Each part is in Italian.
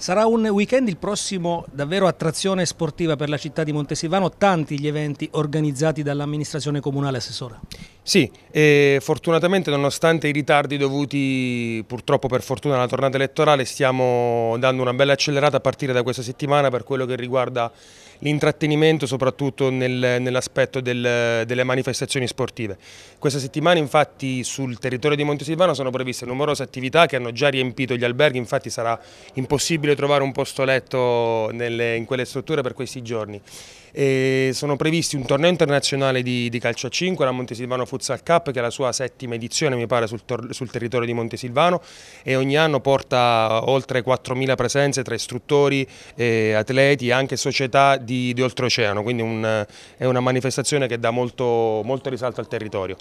Sarà un weekend il prossimo davvero attrazione sportiva per la città di Montesilvano, tanti gli eventi organizzati dall'amministrazione comunale assessora. Sì, fortunatamente nonostante i ritardi dovuti purtroppo per fortuna alla tornata elettorale stiamo dando una bella accelerata a partire da questa settimana per quello che riguarda l'intrattenimento soprattutto nel, nell'aspetto del, delle manifestazioni sportive. Questa settimana infatti sul territorio di Montesilvano sono previste numerose attività che hanno già riempito gli alberghi, infatti sarà impossibile trovare un posto letto nelle, in quelle strutture per questi giorni. E sono previsti un torneo internazionale di, di, calcio a 5, la Montesilvano Futsal Cup che è la sua settima edizione mi pare sul, sul territorio di Montesilvano e ogni anno porta oltre 4.000 presenze tra istruttori, eh, atleti e anche società di, di oltreoceano, quindi un, è una manifestazione che dà molto, molto risalto al territorio.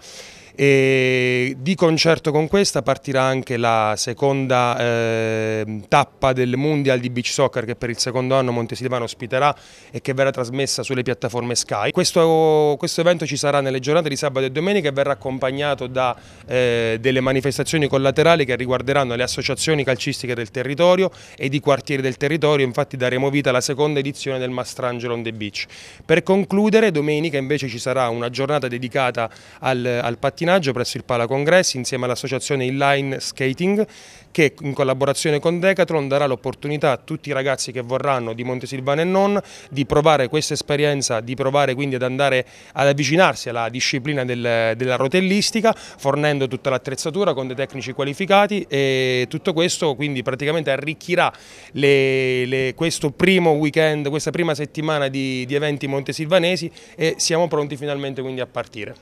E di concerto con questa partirà anche la seconda eh, tappa del Mondial di Beach Soccer che per il secondo anno Montesilvano ospiterà e che verrà trasmessa sulle piattaforme Sky. Questo, questo evento ci sarà nelle giornate di sabato e domenica e verrà accompagnato da eh, delle manifestazioni collaterali che riguarderanno le associazioni calcistiche del territorio e di quartieri del territorio, infatti daremo vita alla seconda edizione del Mastrange Sant'Angelo on the Beach. Per concludere, domenica invece ci sarà una giornata dedicata al, al pattinaggio presso il Pala Congressi insieme all'associazione Inline Skating che in collaborazione con Decathlon darà l'opportunità a tutti i ragazzi che vorranno di Montesilvano e non di provare questa esperienza, di provare quindi ad andare ad avvicinarsi alla disciplina del, della rotellistica fornendo tutta l'attrezzatura con dei tecnici qualificati e tutto questo quindi praticamente arricchirà le, le, questo primo weekend, questa prima settimana settimana di, di eventi montesilvanesi e siamo pronti finalmente quindi a partire.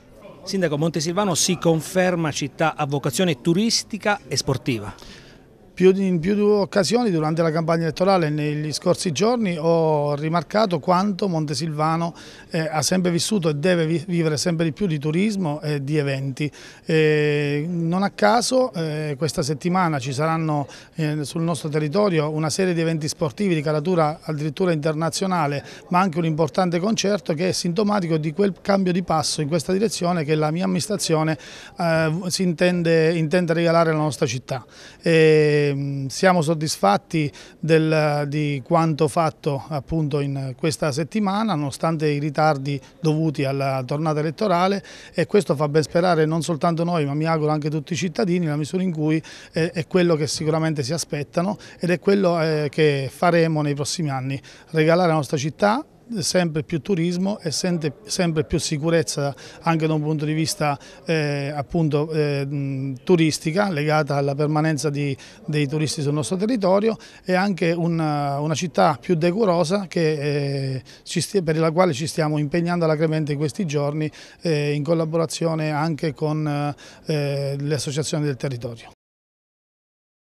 Sindaco Montesilvano si conferma città a vocazione turistica e sportiva più, in più occasioni durante la campagna elettorale negli scorsi giorni ho rimarcato quanto Montesilvano eh, ha sempre vissuto e deve vi vivere sempre di più di turismo e di eventi. E eh, non a caso eh, questa settimana ci saranno eh, sul nostro territorio una serie di eventi sportivi di caratura addirittura internazionale ma anche un importante concerto che è sintomatico di quel cambio di passo in questa direzione che la mia amministrazione eh, si intende, intende, regalare alla nostra città. E eh, Ehm, siamo soddisfatti del, di quanto fatto appunto in questa settimana nonostante i ritardi dovuti alla tornata elettorale e questo fa ben sperare non soltanto noi ma mi auguro anche tutti i cittadini la misura in cui è, eh, è quello che sicuramente si aspettano ed è quello eh, che faremo nei prossimi anni, regalare la nostra città sempre più turismo e sempre, più sicurezza anche da un punto di vista eh, appunto, eh, turistica legata alla permanenza di, dei turisti sul nostro territorio e anche una, una città più decorosa che, eh, stia, per la quale ci stiamo impegnando alacremente in questi giorni eh, in collaborazione anche con eh, le associazioni del territorio.